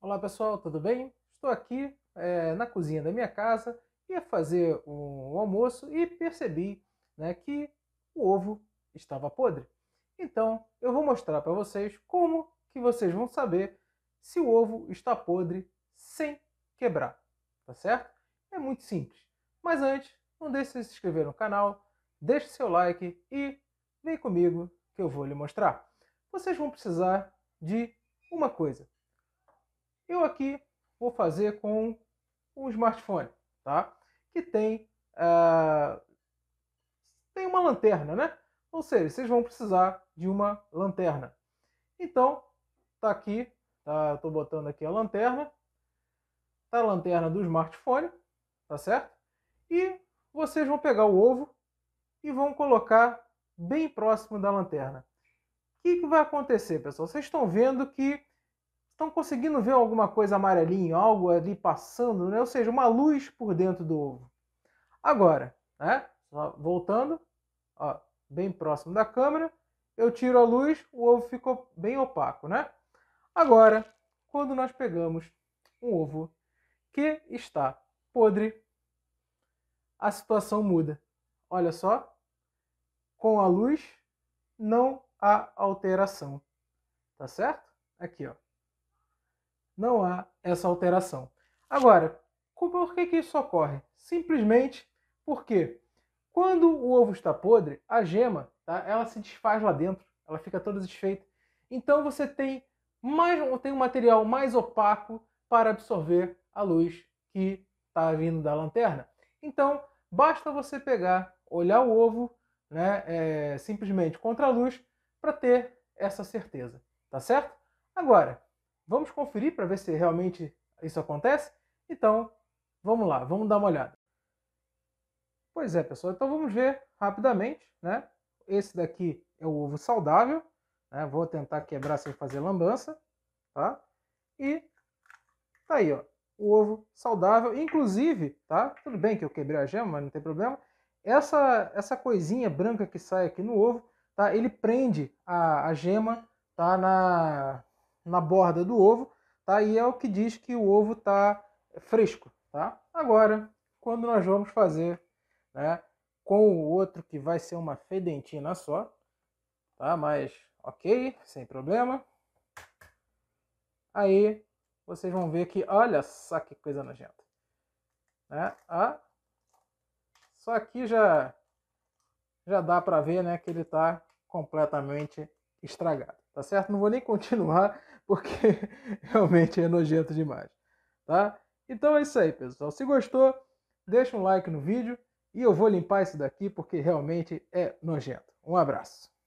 Olá pessoal, tudo bem? Estou aqui é, na cozinha da minha casa, ia fazer um almoço e percebi né, que o ovo estava podre. Então eu vou mostrar para vocês como que vocês vão saber se o ovo está podre sem quebrar, tá certo? É muito simples. Mas antes, não deixe de se inscrever no canal, deixe seu like e vem comigo que eu vou lhe mostrar. Vocês vão precisar de uma coisa, eu aqui vou fazer com um smartphone, tá? Que tem, uh, tem uma lanterna, né? Ou seja, vocês vão precisar de uma lanterna. Então, tá aqui, tá? Eu tô botando aqui a lanterna. Tá a lanterna do smartphone, tá certo? E vocês vão pegar o ovo e vão colocar bem próximo da lanterna. O que, que vai acontecer, pessoal? Vocês estão vendo que estão conseguindo ver alguma coisa amarelinha, algo ali passando, né? ou seja, uma luz por dentro do ovo. Agora, né? voltando, ó, bem próximo da câmera, eu tiro a luz, o ovo ficou bem opaco. Né? Agora, quando nós pegamos um ovo que está podre, a situação muda. Olha só, com a luz não há alteração, tá certo? Aqui, ó não há essa alteração. Agora, por que, que isso ocorre? Simplesmente porque quando o ovo está podre, a gema tá, ela se desfaz lá dentro, ela fica toda desfeita. Então você tem, mais, tem um material mais opaco para absorver a luz que está vindo da lanterna. Então basta você pegar, olhar o ovo, né, é, simplesmente contra a luz, para ter essa certeza, tá certo? Agora, Vamos conferir para ver se realmente isso acontece? Então, vamos lá, vamos dar uma olhada. Pois é, pessoal, então vamos ver rapidamente, né? Esse daqui é o ovo saudável, né? Vou tentar quebrar sem fazer lambança, tá? E tá aí, ó, o ovo saudável, inclusive, tá? Tudo bem que eu quebrei a gema, mas não tem problema. Essa, essa coisinha branca que sai aqui no ovo, tá? Ele prende a, a gema, tá? Na, na borda do ovo, tá? E é o que diz que o ovo está fresco, tá? Agora, quando nós vamos fazer, né, com o outro que vai ser uma fedentina só, tá? Mas ok, sem problema. Aí vocês vão ver que, olha só que coisa nojenta, né? Ah, só aqui já já dá para ver, né, que ele está completamente estragado tá certo? Não vou nem continuar, porque realmente é nojento demais, tá? Então é isso aí, pessoal. Se gostou, deixa um like no vídeo e eu vou limpar isso daqui porque realmente é nojento. Um abraço.